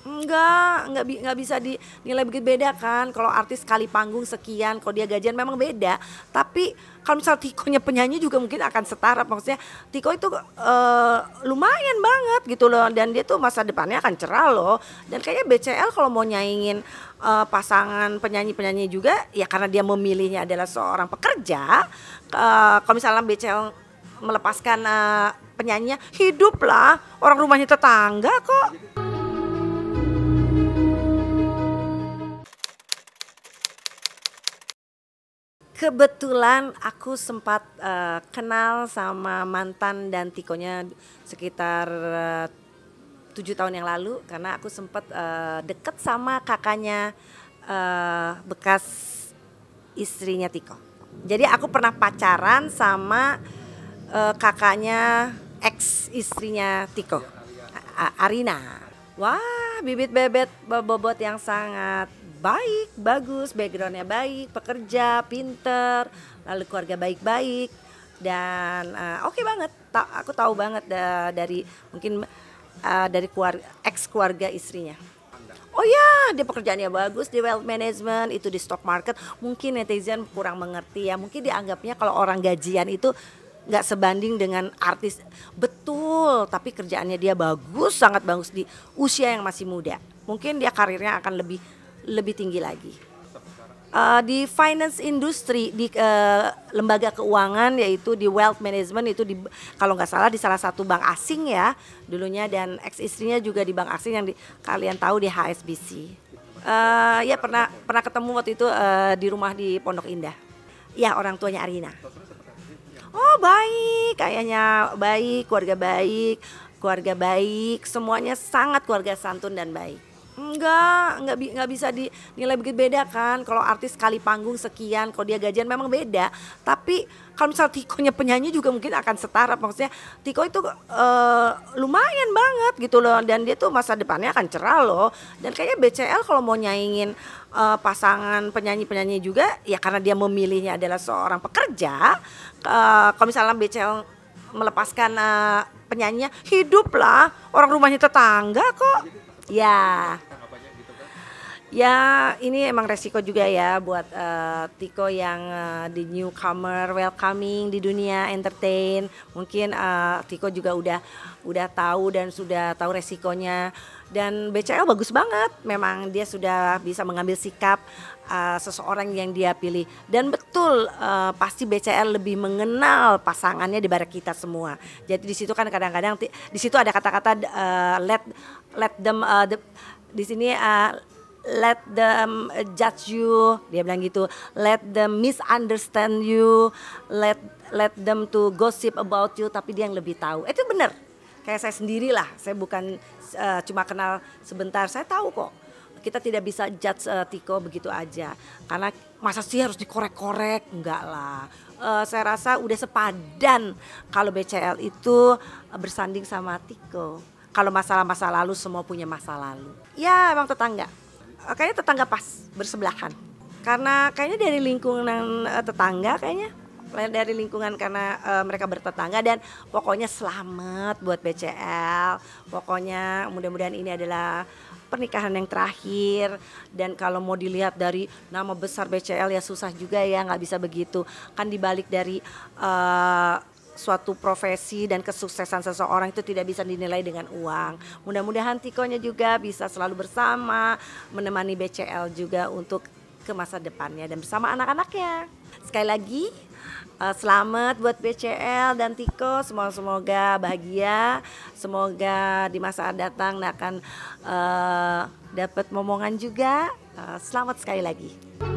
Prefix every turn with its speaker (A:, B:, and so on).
A: Enggak, enggak, bi enggak bisa dinilai begitu beda kan Kalau artis kali panggung sekian, kalau dia gajian memang beda Tapi kalau misal Tiko nya penyanyi juga mungkin akan setara Maksudnya Tiko itu uh, lumayan banget gitu loh Dan dia tuh masa depannya akan cerah loh Dan kayaknya BCL kalau mau nyaingin uh, pasangan penyanyi-penyanyi juga Ya karena dia memilihnya adalah seorang pekerja uh, Kalau misalnya BCL melepaskan uh, penyanyinya hiduplah orang rumahnya tetangga kok kebetulan aku sempat uh, kenal sama mantan dan tikonya sekitar eh, tujuh tahun yang lalu karena aku sempat uh, deket sama kakaknya uh, bekas istrinya Tiko. Jadi aku pernah pacaran sama uh, kakaknya ex istrinya Tiko, A Arina. Wah, bibit bebet bobot yang sangat baik, bagus, backgroundnya baik, pekerja, pinter, lalu keluarga baik-baik dan uh, oke okay banget. Ta aku tahu banget da dari mungkin uh, dari keluarga, ex keluarga istrinya. Oh ya, dia pekerjaannya bagus di wealth management, itu di stock market. Mungkin netizen kurang mengerti ya. Mungkin dianggapnya kalau orang gajian itu nggak sebanding dengan artis. Betul, tapi kerjaannya dia bagus, sangat bagus di usia yang masih muda. Mungkin dia karirnya akan lebih lebih tinggi lagi. Uh, di finance industry di uh, lembaga keuangan yaitu di wealth management itu di kalau nggak salah di salah satu bank asing ya dulunya dan ex istrinya juga di bank asing yang di, kalian tahu di HSBC. Uh, eh, ya pernah pernah ketemu waktu itu uh, di rumah di Pondok Indah. Ya orang tuanya Arina. Oh baik, kayaknya baik, keluarga baik, keluarga baik, semuanya sangat keluarga santun dan baik. Enggak, enggak, bi enggak bisa dinilai begitu beda kan. Kalau artis kali panggung sekian, kalau dia gajian memang beda. Tapi kalau misalnya tiko nya penyanyi juga mungkin akan setara. Maksudnya Tiko itu uh, lumayan banget gitu loh. Dan dia tuh masa depannya akan cerah loh. Dan kayaknya BCL kalau mau nyaingin uh, pasangan penyanyi-penyanyi juga, ya karena dia memilihnya adalah seorang pekerja. Uh, kalau misalnya BCL melepaskan uh, penyanyinya, hiduplah orang rumahnya tetangga kok. Ya. Ya, ini emang resiko juga ya buat uh, Tiko yang uh, eh, di newcomer welcoming di dunia entertain. Mungkin uh, Tiko juga udah udah tahu dan sudah tahu resikonya. Dan BCL bagus banget. Memang dia sudah bisa mengambil sikap uh, seseorang yang dia pilih. Dan betul uh, pasti BCL lebih mengenal pasangannya di barak kita semua. Jadi di situ kan kadang-kadang di situ ada kata-kata uh, let let them uh, the, di sini uh, let them judge you dia bilang gitu let them misunderstand you let let them to gossip about you tapi dia yang lebih tahu itu benar kayak saya sendiri lah saya bukan uh, cuma kenal sebentar saya tahu kok kita tidak bisa judge uh, Tiko begitu aja karena masa sih harus dikorek-korek enggak lah uh, saya rasa udah sepadan kalau BCL itu bersanding sama Tiko kalau masalah masa lalu semua punya masa lalu ya emang tetangga kayaknya tetangga pas bersebelahan karena kayaknya dari lingkungan uh, tetangga kayaknya dari lingkungan karena uh, mereka bertetangga dan pokoknya selamat buat BCL pokoknya mudah-mudahan ini adalah pernikahan yang terakhir dan kalau mau dilihat dari nama besar BCL ya susah juga ya nggak bisa begitu kan dibalik dari uh, suatu profesi dan kesuksesan seseorang itu tidak bisa dinilai dengan uang. Mudah-mudahan Tikonya juga bisa selalu bersama menemani BCL juga untuk ke masa depannya dan bersama anak-anaknya. Sekali lagi eh, selamat buat BCL dan Tiko semoga semoga bahagia semoga di masa datang akan uh, dapat momongan juga uh, selamat sekali lagi.